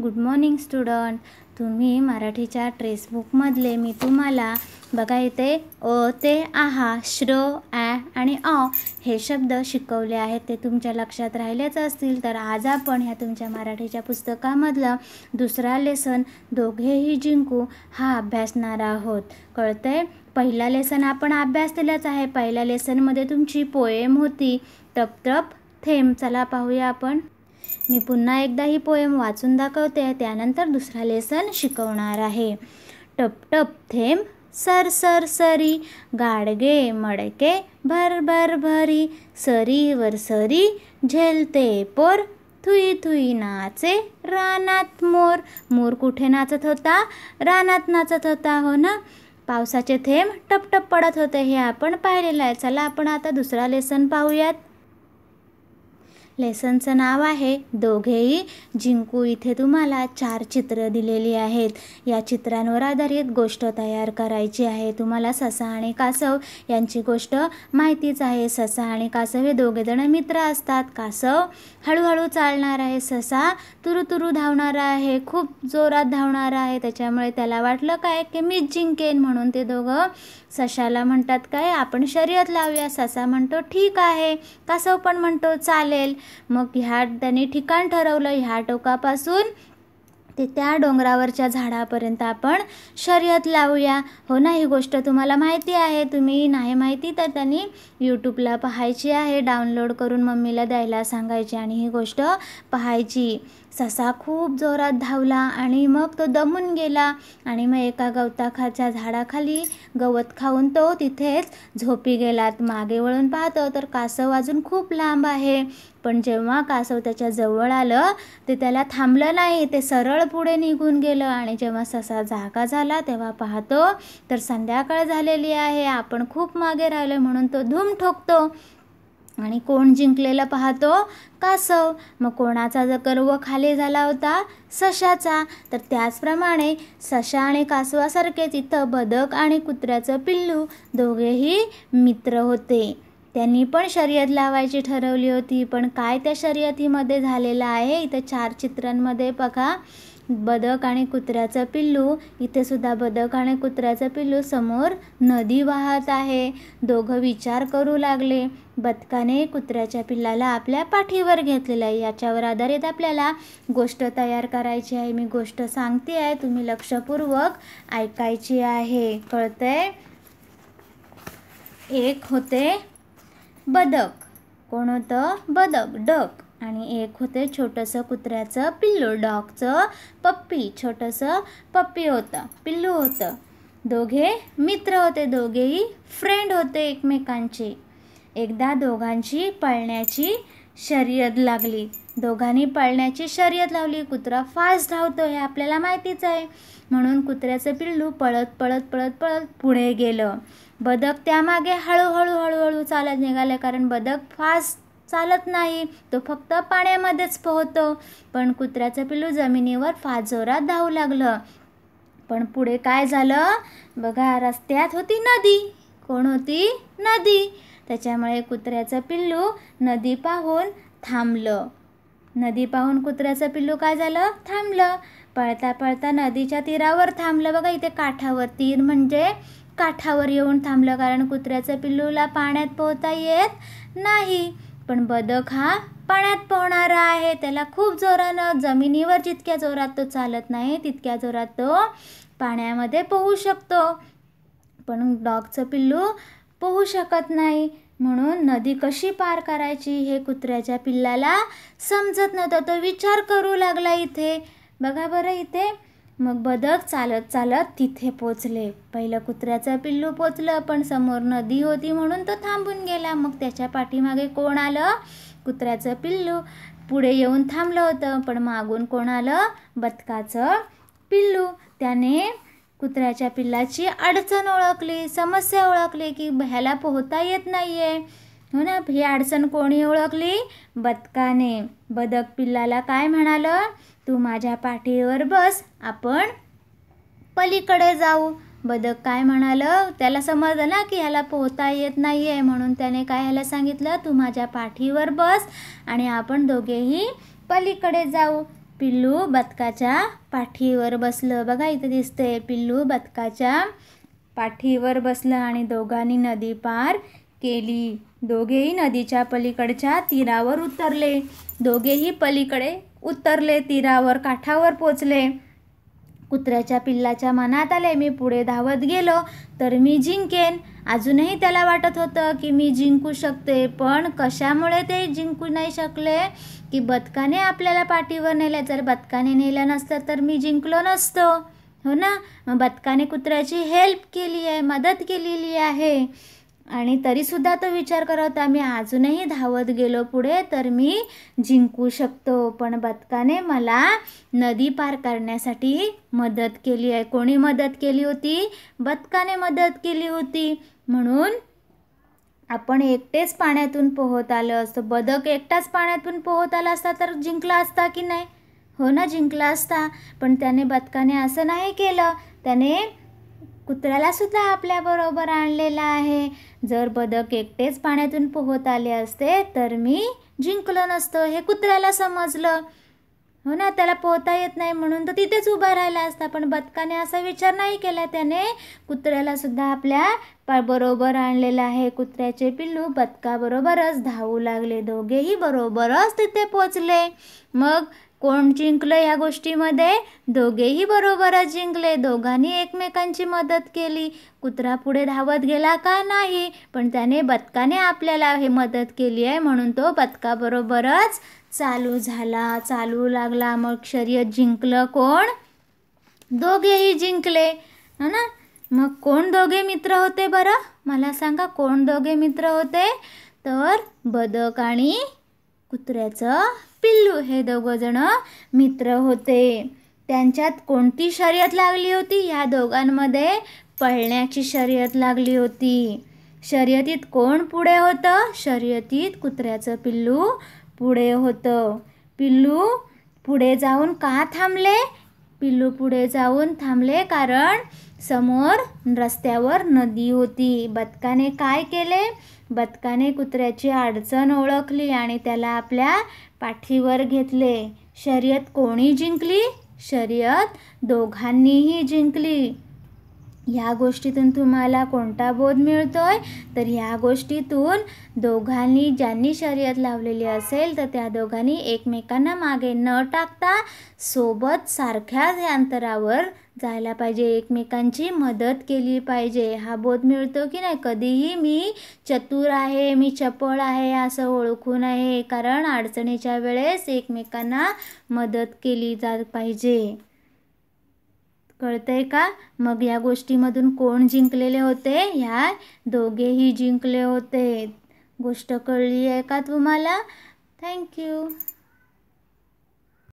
good morning student तुम्ही मराठीच्या ट्रेसबुकमधले मी तुम्हाला बघा इथे अ ते आहा श्र ॲ आणि अ हे शब्द शिकवले आहेत ते तुमच्या लक्षात राहिलेच असतील तर आज आपण ह्या तुमच्या मराठीच्या पुस्तकामधलं दुसरा लेसन दोघेही जिंकू हा अभ्यासणार आहोत कळतंय पहिला लेसन आपण अभ्यासलेलाच आहे पहिल्या लेसनमध्ये तुमची पोएम होती तप तप थेंब चला पाहूया आपण मी पुन्हा एकदा ही पोएम वाचून दाखवते त्यानंतर दुसरा लेसन शिकवणार आहे टप टप थेंब सर सर सरी गाडगे मडके भर भर भरी सरीवर सरी झेलते पोर थुई थुई नाचे रानात मोर मोर कुठे नाचत होता रानात नाचत होता हो ना पावसाचे थेंब टप पडत होते हे आपण पाहिलेलं आहे चला आपण आता दुसरा लेसन पाहूयात लेसनचं नाव आहे दोघेही जिंकू इथे तुम्हाला चार चित्र दिलेली आहेत या चित्रांवर आधारित गोष्ट तयार करायची आहे तुम्हाला ससा आणि कासव यांची गोष्ट माहितीच आहे ससा आणि कासव हे दोघेजण मित्र असतात कासव हळूहळू चालणार आहे ससा तुरु तुरु धावणारा आहे खूप जोरात धावणार आहे त्याच्यामुळे त्याला वाटलं काय की मीच जिंकेन म्हणून ते दोघं सशाला म्हणतात काय आपण शर्यत लावूया ससा म्हणतो ठीक आहे कासव पण म्हणतो चालेल मग ह्या त्यांनी ठिकाण ठरवलं ह्या टोकापासून ते त्या डोंगरावरच्या झाडापर्यंत आपण शर्यत लावूया हो ना ही गोष्ट तुम्हाला माहिती आहे तुम्ही नाही माहिती तर त्यांनी यूट्यूबला पाहायची आहे डाउनलोड करून मम्मीला द्यायला सांगायची आणि ही गोष्ट पाहायची ससा खूप जोरात धावला आणि मग तो दमून गेला आणि मग एका गवताखाच्या झाडाखाली गवत खाऊन तो तिथेच झोपी गेलात मागे वळून पाहतो तर कासव अजून खूप लांब आहे पण जेव्हा कासव त्याच्या जवळ आलं ते त्याला थांबलं नाही ते सरळ पुढे निघून गेलं आणि जेव्हा ससा जागा झाला तेव्हा पाहतो तर संध्याकाळ झालेली आहे आपण खूप मागे राहिलो म्हणून तो धूम ठोकतो आणि कोण जिंकलेलं पाहतो कासव मग कोणाचा जर गर्व खाली झाला होता सशाचा तर त्याचप्रमाणे सशा आणि कासवासारखेच इथं बदक आणि कुत्र्याचं पिल्लू दोघेही मित्र होते त्यांनी पण शर्यत लावायची ठरवली होती पण काय त्या शर्यतीमध्ये झालेलं आहे इथं चार चित्रांमध्ये बघा बदक आणि कुत्र्याचं पिल्लू इथे सुद्धा बदक आणि कुत्र्याचं पिल्लू समोर नदी वाहत आहे दोघं विचार करू लागले बदकाने कुत्र्याच्या पिल्लाला आपल्या पाठीवर घेतलेलं आहे याच्यावर आधारित आपल्याला गोष्ट तयार करायची आहे मी गोष्ट सांगते आहे तुम्ही लक्षपूर्वक ऐकायची आहे कळतंय एक होते बदक कोण होतं बदक डक आणि एक होते छोटंसं कुत्र्याचं पिल्लू डॉगचं पप्पी छोटंसं पप्पी होतं पिल्लू होतं दोघे मित्र होते दोघेही फ्रेंड होते एकमेकांचे एकदा दोघांची पळण्याची शर्यत लागली दोघांनी पळण्याची शर्यत लावली कुत्रा फास्ट धावतो हे आपल्याला माहितीच आहे म्हणून कुत्र्याचं पिल्लू पळत पळत पळत पळत पुढे गेलं बदक त्यामागे हळूहळू हळूहळू चालत निघाले कारण बदक फास्ट चालत नाही तो फक्त पाण्यामध्येच पोहतो पण कुत्र्याचं पिल्लू जमिनीवर फार जोरात धावू लागलं पण पुढे काय झालं बघा रस्त्यात होती नदी कोण होती नदी त्याच्यामुळे कुत्र्याचं पिल्लू नदी पाहून थांबलं नदी पाहून कुत्र्याचं पिल्लू काय झालं थांबलं पळता पळता नदीच्या तीरावर थांबलं बघा इथे काठावर तीर म्हणजे काठावर येऊन थांबलं कारण कुत्र्याचं पिल्लूला पाण्यात पोहता येत नाही पण बदक हा पाण्यात पोहणारा आहे त्याला खूप जोरानं जमिनीवर जितक्या जोरात तो चालत नाही तितक्या जोरात तो पाण्यामध्ये पोहू शकतो पण डॉगचं पिल्लू पोहू शकत नाही म्हणून नदी कशी पार करायची हे कुत्र्याच्या पिल्लाला समजत नव्हतं तो विचार करू लागला इथे बघा बरं इथे मग बदक चालत चालत तिथे पोचले पहिलं कुत्र्याचं पिल्लू पोचलं पण समोर नदी होती म्हणून तो थांबून गेला मग त्याच्या पाठीमागे कोण आलं कुत्र्याचं पिल्लू पुढे येऊन थांबलं होतं पण मागून कोण आलं बदकाचं पिल्लू त्याने कुत्र्याच्या पिल्लाची अडचण ओळखली समस्या ओळखली की ह्याला पोहता येत नाही आहे हो ना ही अडचण कोणी ओळखली बदकाने बदक पिल्लाला काय म्हणालं तू माझ्या पाठीवर बस आपण पलीकडे जाऊ बदक काय म्हणालं त्याला समजलं ना की ह्याला पोहता येत नाही आहे म्हणून त्याने काय ह्याला सांगितलं तू माझ्या पाठीवर बस आणि आपण दोघेही पलीकडे जाऊ पिल्लू बदकाच्या पाठीवर बसलं बघा इथं दिसतंय पिल्लू बदकाच्या पाठीवर बसलं आणि दोघांनी नदी पार केली दोघेही नदीच्या पलीकडच्या तीरावर उतरले दोघेही पलीकडे उतरले तीरावर काठावर पोचले कुत्र्याच्या पिल्लाच्या मनात आले मी पुढे धावत गेलो तर मी जिंकेन अजूनही त्याला वाटत होतं की मी जिंकू शकते पण कशामुळे ते जिंकू नाही शकले की बदकाने आपल्याला पाठीवर नेले जर बदकाने नेलं नसतं तर मी जिंकलो नसतो हो ना मग बदकाने कुत्र्याची हेल्प केली आहे मदत केलेली आहे आणि तरीसुद्धा तो विचार करत मी अजूनही धावत गेलो पुढे तर मी जिंकू शकतो पण बदकाने मला नदी पार करण्यासाठी मदत केली आहे कोणी मदत केली होती बदकाने मदत केली होती म्हणून आपण एकटेच पाण्यातून पोहत आलं असतो बदक एकटाच पाण्यातून पोहत आला असता तर जिंकला असता की नाही हो ना जिंकला असता पण त्याने बदकाने असं नाही केलं त्याने कुत्र्याला कुत्र्यालासुद्धा आपल्याबरोबर आणलेला आहे जर बदक एकटेच पाण्यातून पोहत आले असते तर मी जिंकलो नसतो हे कुत्र्याला समजलं हो ना त्याला पोहता येत नाही म्हणून तो तिथेच उभा राहिला असता पण बदकाने असा विचार नाही केला त्याने कुत्र्याला सुद्धा आपल्या बरोबर आणलेला आहे कुत्र्याचे पिल्लू बदकाबरोबरच धावू लागले दोघेही बरोबरच तिथे पोचले मग कोण जिंकलं या गोष्टीमध्ये दोघेही बरोबरच जिंकले दोघांनी एकमेकांची मदत केली कुत्रा पुढे धावत गेला का नाही पण त्याने बदकाने आपल्याला हे मदत केली आहे म्हणून तो बदकाबरोबरच चालू झाला चालू लागला मग शर्यत जिंकलं कोण दोघेही जिंकले है ना मग कोण दोघे मित्र होते बरं मला सांगा कोण दोघे मित्र होते तर बदक आणि कुत्र्याचं पिल्लू हे दोघंजणं मित्र होते त्यांच्यात कोणती शर्यत लागली होती या दोघांमध्ये पळण्याची शर्यत लागली होती शर्यतीत कोण पुढे होतं शर्यतीत कुत्र्याचं पिल्लू पुढे होतं पिल्लू पुढे जाऊन का थांबले पिल्लू पुढे जाऊन थांबले कारण समोर रस्त्यावर नदी होती बदकाने काय केले बदकाने कुत्र्याची अडचण ओळखली आणि त्याला आपल्या पाठीवर घेतले शर्यत कोणी जिंकली शर्यत दोघांनीही जिंकली या गोष्टीतून तुम्हाला कोणता बोध मिळतोय तर ह्या गोष्टीतून दोघांनी ज्यांनी शर्यत लावलेली असेल तर त्या दोघांनी एकमेकांना मागे न टाकता सोबत सारख्याच अंतरावर जायला पाहिजे एकमेकांची मदत केली पाहिजे हा बोध मिळतो की नाही कधीही मी चतुर आहे मी चपळ आहे असं ओळखू नये कारण अडचणीच्या वेळेस एकमेकांना मदत केली जात पाहिजे कळतंय का मग या गोष्टीमधून कोण जिंकलेले होते ह्या दोघेही जिंकले होते गोष्ट कळली आहे का तुम्हाला थँक्यू